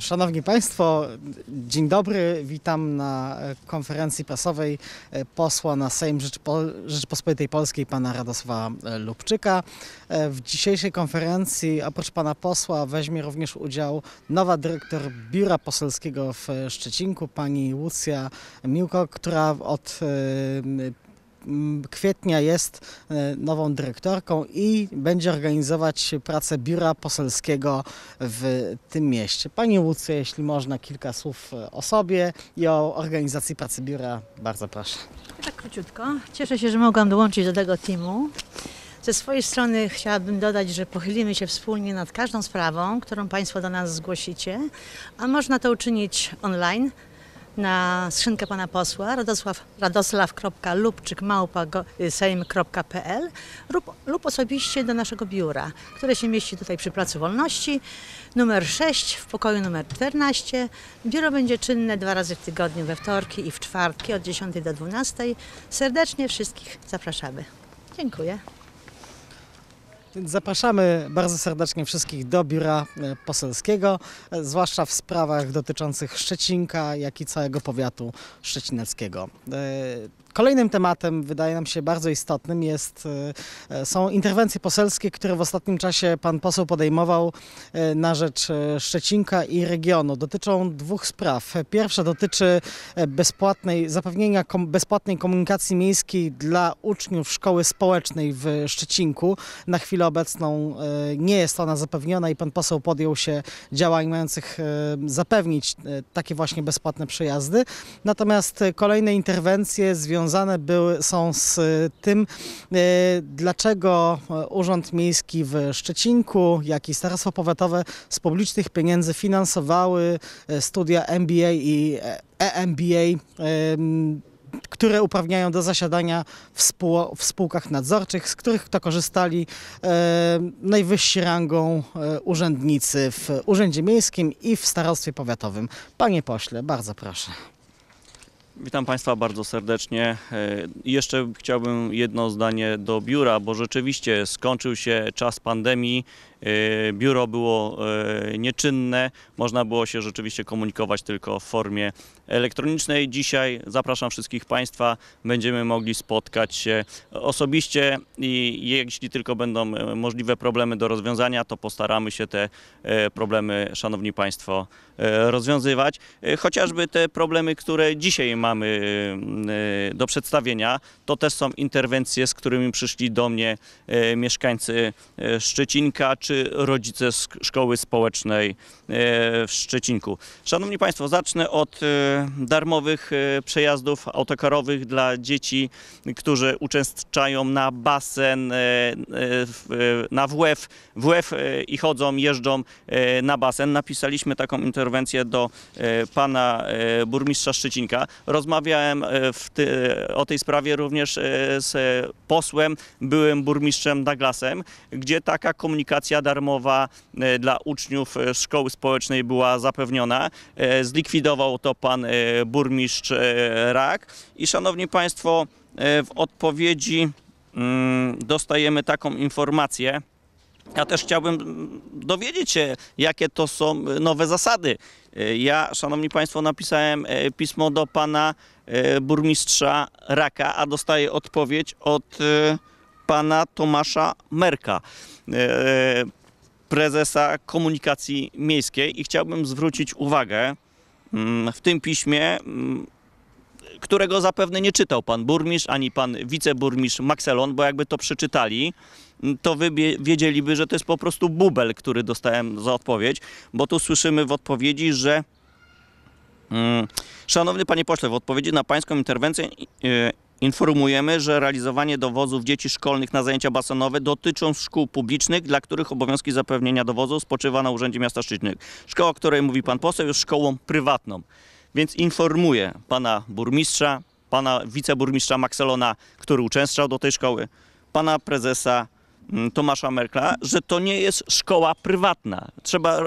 Szanowni Państwo, dzień dobry. Witam na konferencji prasowej posła na Sejm Rzeczypo Rzeczypospolitej Polskiej, pana Radosława Lubczyka. W dzisiejszej konferencji, oprócz pana posła, weźmie również udział nowa dyrektor Biura Poselskiego w Szczecinku, pani Lucja Miłko, która od y, kwietnia jest e, nową dyrektorką i będzie organizować pracę biura poselskiego w tym mieście. Pani Łucy, jeśli można, kilka słów e, o sobie i o organizacji pracy biura. Bardzo proszę. Tak króciutko. Cieszę się, że mogłam dołączyć do tego teamu. Ze swojej strony chciałabym dodać, że pochylimy się wspólnie nad każdą sprawą, którą Państwo do nas zgłosicie, a można to uczynić online na skrzynkę pana posła radosław, radosław.lubczykmałpa.sejm.pl lub, lub osobiście do naszego biura, które się mieści tutaj przy Placu Wolności, numer 6 w pokoju numer 14. Biuro będzie czynne dwa razy w tygodniu, we wtorki i w czwartki od 10 do 12. Serdecznie wszystkich zapraszamy. Dziękuję. Więc zapraszamy bardzo serdecznie wszystkich do biura e, poselskiego, e, zwłaszcza w sprawach dotyczących Szczecinka, jak i całego powiatu szczecineckiego. E, Kolejnym tematem, wydaje nam się bardzo istotnym, jest, e, e, są interwencje poselskie, które w ostatnim czasie pan poseł podejmował e, na rzecz Szczecinka i regionu. Dotyczą dwóch spraw. Pierwsza dotyczy bezpłatnej, zapewnienia kom, bezpłatnej komunikacji miejskiej dla uczniów szkoły społecznej w Szczecinku. Na chwilę obecną nie jest ona zapewniona i pan poseł podjął się działań mających zapewnić takie właśnie bezpłatne przejazdy. Natomiast kolejne interwencje związane związane były, są z e, tym, e, dlaczego e, Urząd Miejski w Szczecinku, jak i Starostwo Powiatowe z publicznych pieniędzy finansowały studia MBA i EMBA które uprawniają do zasiadania w, spół w, spółkach nadzorczych, z których to korzystali e, najwyżsi rangą e, urzędnicy w Urzędzie Miejskim i w Starostwie Powiatowym. Panie pośle, bardzo proszę. Witam Państwa bardzo serdecznie. E, jeszcze chciałbym jedno zdanie do biura, bo rzeczywiście skończył się czas pandemii. E, biuro było e, nieczynne, można było się rzeczywiście komunikować tylko w formie elektronicznej. Dzisiaj zapraszam wszystkich Państwa, będziemy mogli spotkać się osobiście i jeśli tylko będą możliwe problemy do rozwiązania, to postaramy się te problemy, Szanowni Państwo, rozwiązywać. Chociażby te problemy, które dzisiaj mamy mamy y, do przedstawienia. To też są interwencje, z którymi przyszli do mnie y, mieszkańcy y, Szczecinka czy rodzice z szkoły społecznej w Szczecinku. Szanowni Państwo, zacznę od darmowych przejazdów autokarowych dla dzieci, którzy uczęszczają na basen, na WF, WF i chodzą, jeżdżą na basen. Napisaliśmy taką interwencję do pana burmistrza Szczecinka. Rozmawiałem e, ty, e, o tej sprawie również e, z posłem, byłym burmistrzem Douglasem, gdzie taka komunikacja darmowa dla uczniów szkoły społecznej była zapewniona. Zlikwidował to pan burmistrz Rak. I szanowni państwo, w odpowiedzi mm, dostajemy taką informację. Ja też chciałbym mm, dowiedzieć się, jakie to są nowe zasady. Ja, szanowni państwo, napisałem e, pismo do pana e, burmistrza Raka, a dostaję odpowiedź od e, pana Tomasza Merka, prezesa komunikacji miejskiej i chciałbym zwrócić uwagę mm, w tym piśmie mm, którego zapewne nie czytał pan burmistrz ani pan wiceburmistrz Maxelon, bo jakby to przeczytali, to wy wiedzieliby, że to jest po prostu bubel, który dostałem za odpowiedź, bo tu słyszymy w odpowiedzi, że mm, Szanowny panie pośle, w odpowiedzi na pańską interwencję e, informujemy, że realizowanie dowozów dzieci szkolnych na zajęcia basenowe dotyczą szkół publicznych, dla których obowiązki zapewnienia dowozu spoczywa na Urzędzie Miasta Szczytnych. Szkoła, o której mówi pan poseł, jest szkołą prywatną. Więc informuję pana burmistrza, pana wiceburmistrza Maxelona, który uczęszczał do tej szkoły, pana prezesa Mm, Tomasza Merkla, że to nie jest szkoła prywatna. Trzeba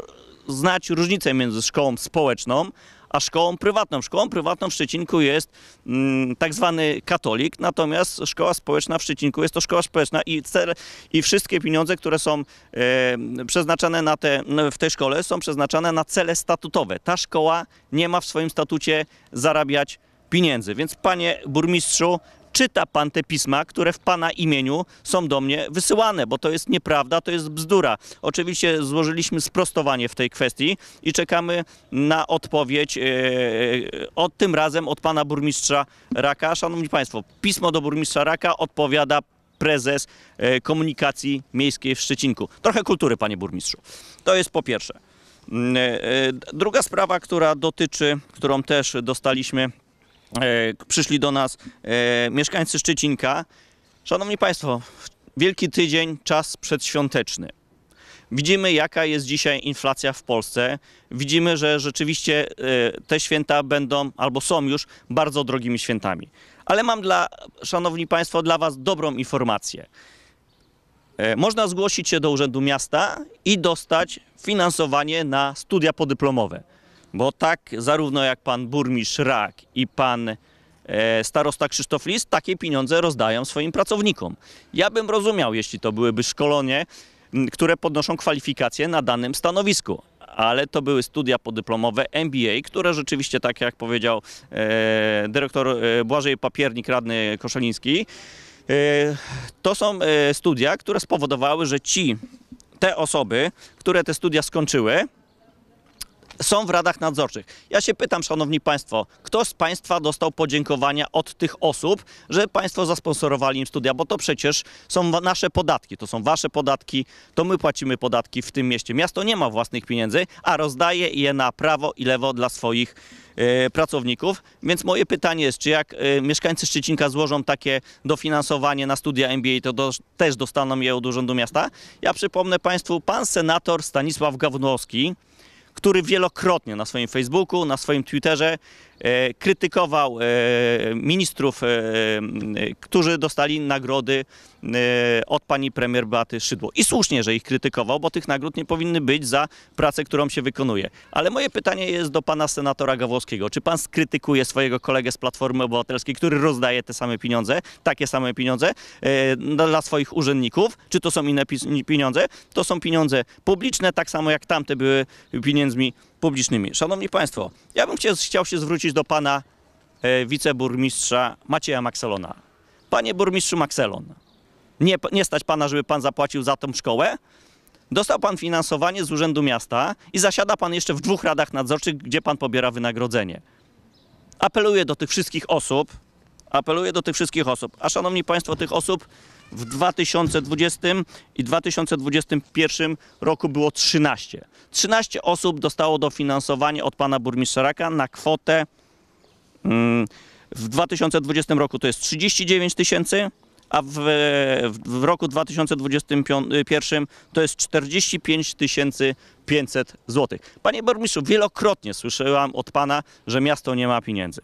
znać różnicę między szkołą społeczną a szkołą prywatną. Szkołą prywatną w Szczecinku jest mm, tak zwany katolik, natomiast szkoła społeczna w Szczecinku jest to szkoła społeczna i, cel, i wszystkie pieniądze, które są e, przeznaczane na te, w tej szkole są przeznaczane na cele statutowe. Ta szkoła nie ma w swoim statucie zarabiać pieniędzy. Więc panie burmistrzu, czyta pan te pisma, które w pana imieniu są do mnie wysyłane, bo to jest nieprawda, to jest bzdura. Oczywiście złożyliśmy sprostowanie w tej kwestii i czekamy na odpowiedź yy, e, e, od tym razem od pana burmistrza Raka. Szanowni państwo, pismo do burmistrza Raka odpowiada prezes yy, komunikacji miejskiej w Szczecinku. Trochę kultury, panie burmistrzu. To jest po pierwsze. Mm, druga sprawa, która dotyczy, którą też dostaliśmy E, przyszli do nas e, mieszkańcy Szczecinka. Szanowni Państwo, wielki tydzień, czas przedświąteczny. Widzimy, jaka jest dzisiaj inflacja w Polsce. Widzimy, że rzeczywiście e, te święta będą, albo są już, bardzo drogimi świętami. Ale mam dla, szanowni państwo, dla was dobrą informację. Można zgłosić się do Urzędu Miasta i dostać finansowanie na studia podyplomowe. Bo tak zarówno jak pan burmistrz Rak i pan e, starosta Krzysztof Lis takie pieniądze rozdają swoim pracownikom. Ja bym rozumiał, jeśli to byłyby szkolenie, które podnoszą kwalifikacje na danym stanowisku. Ale to były studia podyplomowe MBA, które rzeczywiście, tak jak powiedział e, dyrektor e, Błażej Papiernik, radny Koszeliński, e, to są e, studia, które spowodowały, że ci, te osoby, które te studia skończyły, są w radach nadzorczych. Ja się pytam, szanowni państwo, kto z państwa dostał podziękowania od tych osób, że państwo zasponsorowali im studia, bo to przecież są nasze podatki, to są wasze podatki, to my płacimy podatki w tym mieście. Miasto nie ma własnych pieniędzy, a rozdaje je na prawo i lewo dla swoich e, pracowników. Więc moje pytanie jest, czy jak e, mieszkańcy Szczecinka złożą takie dofinansowanie na studia MBA, to do, też dostaną je od Urzędu Miasta? Ja przypomnę Państwu, pan senator Stanisław Gawnowski który wielokrotnie na swoim Facebooku, na swoim Twitterze E, krytykował e, ministrów, e, którzy dostali nagrody od pani premier Beaty Szydło. I słusznie, że ich krytykował, bo tych nagród nie powinny być za pracę, którą się wykonuje. Ale moje pytanie jest do pana senatora Gawłowskiego. Czy pan skrytykuje swojego kolegę z Platformy Obywatelskiej, który rozdaje te same pieniądze, takie same pieniądze dla swoich urzędników? Czy to są inne pieniądze? To są pieniądze publiczne, tak samo jak tamte były pieniędzmi publicznymi. Szanowni Państwo, ja bym chciał się zwrócić do pana e, wiceburmistrza Macieja Maxelona. Panie burmistrzu Maxelon, nie, nie stać pana, żeby pan zapłacił za tą szkołę? Dostał pan finansowanie z Urzędu Miasta i zasiada pan jeszcze w dwóch radach nadzorczych, gdzie pan pobiera wynagrodzenie. Apeluję do tych wszystkich osób, apeluję do tych wszystkich osób, a szanowni państwo, tych osób w 2020 i 2021 roku było 13. 13 osób dostało dofinansowanie od pana burmistrza Raka na kwotę mm, w 2020 roku to jest 39 tysięcy, a w, w roku 2021 to jest 45 500 zł. Panie burmistrzu, wielokrotnie słyszałam od pana, że miasto nie ma pieniędzy.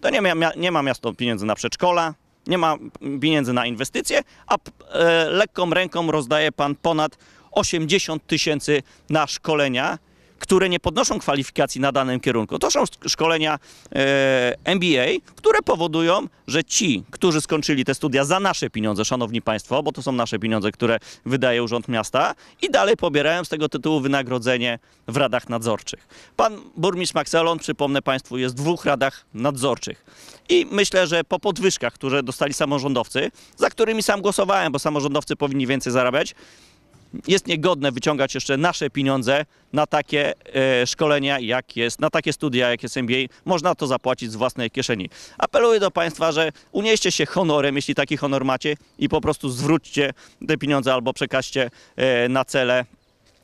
To nie ma, nie ma miasto pieniędzy na przedszkola, nie ma pieniędzy na inwestycje, a e, lekką ręką rozdaje pan ponad 80 tysięcy na szkolenia które nie podnoszą kwalifikacji na danym kierunku. To są szkolenia MBA, e, które powodują, że ci, którzy skończyli te studia za nasze pieniądze, szanowni państwo, bo to są nasze pieniądze, które wydaje Urząd Miasta i dalej pobierają z tego tytułu wynagrodzenie w radach nadzorczych. Pan burmistrz Maxelon, przypomnę państwu, jest w dwóch radach nadzorczych. I myślę, że po podwyżkach, które dostali samorządowcy, za którymi sam głosowałem, bo samorządowcy powinni więcej zarabiać, jest niegodne wyciągać jeszcze nasze pieniądze na takie e, szkolenia, jak jest, na takie studia, jak jest MBA. Można to zapłacić z własnej kieszeni. Apeluję do Państwa, że unieście się honorem, jeśli taki honor macie i po prostu zwróćcie te pieniądze albo przekażcie e, na cele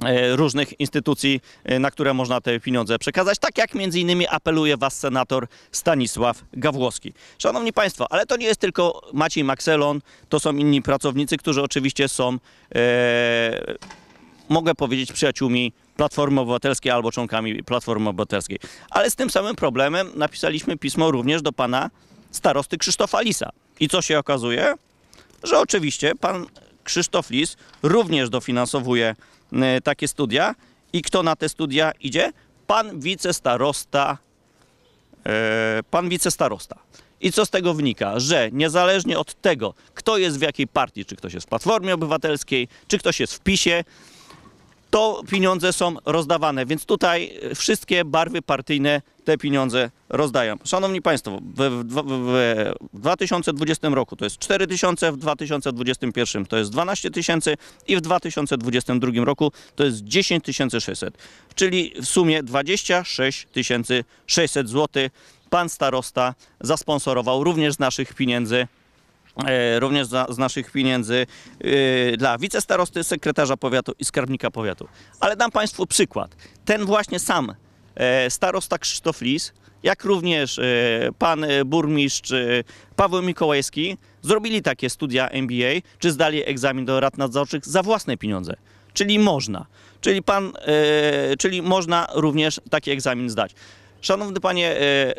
E, różnych instytucji, e, na które można te pieniądze przekazać, tak jak między innymi apeluje was senator Stanisław Gawłowski. Szanowni Państwo, ale to nie jest tylko Maciej Maxelon, to są inni pracownicy, którzy oczywiście są, e, mogę powiedzieć, przyjaciółmi Platformy Obywatelskiej albo członkami Platformy Obywatelskiej. Ale z tym samym problemem napisaliśmy pismo również do pana starosty Krzysztofa Lisa. I co się okazuje? Że oczywiście pan Krzysztof Lis również dofinansowuje E, takie studia. I kto na te studia idzie? Pan wicestarosta. E, pan wicestarosta. I co z tego wynika? Że niezależnie od tego, kto jest w jakiej partii, czy ktoś jest w Platformie Obywatelskiej, czy ktoś jest w PiSie, to pieniądze są rozdawane. Więc tutaj e, wszystkie barwy partyjne te pieniądze rozdają. Szanowni Państwo, w, w, w 2020 roku to jest 4 tysiące, w 2021 to jest 12 tysięcy i w 2022 roku to jest 10 600, czyli w sumie 26 600 zł pan starosta zasponsorował również z naszych pieniędzy e, również z naszych pieniędzy e, dla wicestarosty, sekretarza powiatu i skarbnika powiatu. Ale dam Państwu przykład. Ten właśnie sam E, starosta Krzysztof Lis, jak również e, pan e, burmistrz Paweł Mikołajski zrobili takie studia MBA, czy zdali egzamin do rad nadzorczych za własne pieniądze. Czyli można. Czyli, pan, czyli można również taki egzamin zdać. Szanowny panie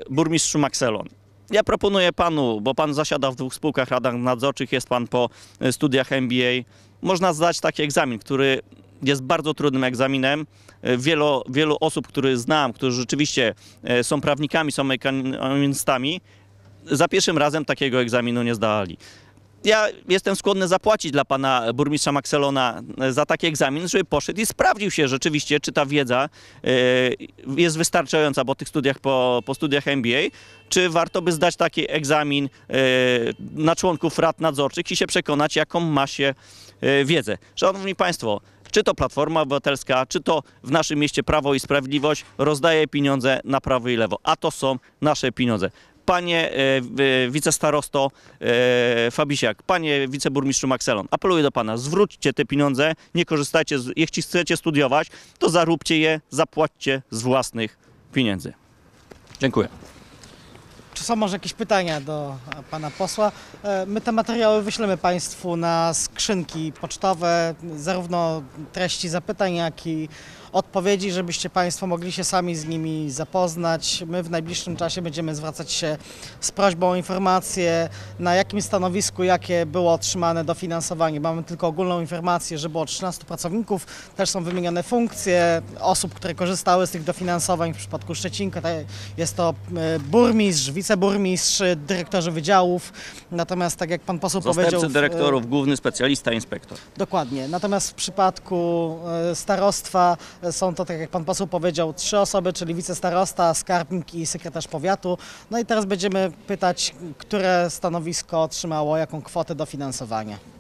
burmistrzu Maxelon, ja proponuję panu, bo pan zasiada w dwóch spółkach radach nadzorczych, jest pan po studiach MBA. Można zdać taki egzamin, który jest bardzo trudnym egzaminem. E, wielu, wielu osób, których znam, którzy rzeczywiście e, są prawnikami, są ekonomistami, za pierwszym razem takiego egzaminu nie zdali ja jestem skłonny zapłacić dla pana burmistrza Makselona e, za taki egzamin, żeby poszedł i sprawdził się rzeczywiście, czy ta wiedza jest wystarczająca po tych studiach, po, po studiach MBA, czy warto by zdać taki egzamin na członków rad nadzorczych i się przekonać, jaką ma się wiedzę. Szanowni Państwo, czy to Platforma Obywatelska, czy to w naszym mieście Prawo i Sprawiedliwość rozdaje pieniądze na prawo i lewo, a to są nasze pieniądze. Panie e, e wicestarosto e, Fabisiak, panie wiceburmistrzu Maxelon, apeluję do pana, zwróćcie te pieniądze, nie korzystajcie, z, jeśli chcecie studiować, to zaróbcie je, zapłaćcie z własnych pieniędzy. Dziękuję są może jakieś pytania do e, pana posła. E, my te materiały wyślemy państwu na skrzynki pocztowe, zarówno treści zapytań, jak i odpowiedzi, żebyście Państwo mogli się sami z nimi zapoznać. My w najbliższym czasie będziemy zwracać się z prośbą o informacje, na jakim stanowisku jakie było otrzymane dofinansowanie. Mamy tylko ogólną informację, że było 13 pracowników, też są wymienione funkcje osób, które korzystały z tych dofinansowań. W przypadku Szczecinka jest to e, burmistrz, wiceburmistrz, dyrektorzy wydziałów. Natomiast tak jak Pan poseł Zastępcy powiedział... E, dyrektorów, główny specjalista, inspektor. Dokładnie. Natomiast w przypadku e, starostwa są to, tak jak pan poseł powiedział, trzy osoby, czyli wicestarosta, skarbnik i sekretarz powiatu. No i teraz będziemy pytać, które stanowisko otrzymało jaką kwotę dofinansowania.